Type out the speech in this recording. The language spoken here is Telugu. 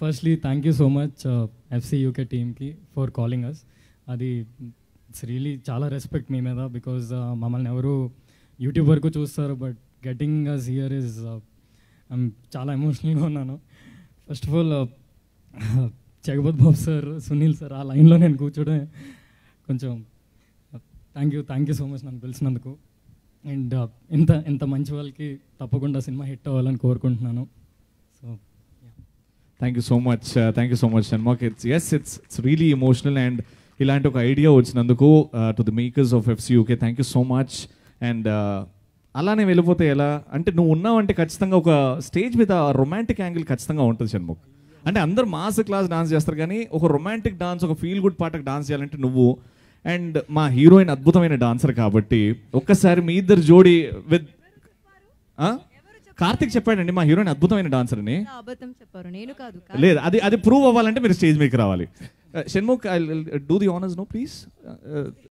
firstly thank you so much FC UK టీమ్కి ఫర్ కాలింగ్ అస్ అది ఇట్స్ రియలీ చాలా రెస్పెక్ట్ మీ మీద బికాజ్ uh, మమ్మల్ని ఎవరు యూట్యూబ్ వరకు చూస్తారు but getting us here is చాలా ఎమోషనల్గా ఉన్నాను first of all Jagapathi Babu sir Sunil sir ఆ లైన్లో నేను కూర్చోడే కొంచెం thank you thank you so much నన్ను పిలిచినందుకు అండ్ ఇంత ఇంత మంచి వాళ్ళకి తప్పకుండా సినిమా హిట్ అవ్వాలని కోరుకుంటున్నాను so thank you so much thank you so much Shanmukh it's yes it's it's really emotional and ఇలాంటి ఒక ఐడియా వచ్చినందుకు to the makers of FC UK thank you so much and అలానే వెళ్ళిపోతే ఎలా అంటే నువ్వు ఉన్నావంటే ఖచ్చితంగా ఒక స్టేజ్ మీద రొమాంటిక్ యాంగిల్ ఖచ్చితంగా ఉంటుంది షణ్ముఖ్ అంటే అందరు మాస్ క్లాస్ డాన్స్ చేస్తారు కానీ ఒక రొమాంటిక్ డాన్స్ ఒక ఫీల్ గుడ్ పాటకు డాన్స్ చేయాలంటే నువ్వు అండ్ మా హీరోయిన్ అద్భుతమైన డాన్సర్ కాబట్టి ఒక్కసారి మీ ఇద్దరు జోడి విత్ కార్తిక్ చెప్పాడండి మా హీరోయిన్ అద్భుతమైన డాన్సర్ అని చెప్పారు నేను కాదు లేదు అది అది ప్రూవ్ అవ్వాలంటే మీరు స్టేజ్ మీకు రావాలి uh, Shanmukh I do the honours no please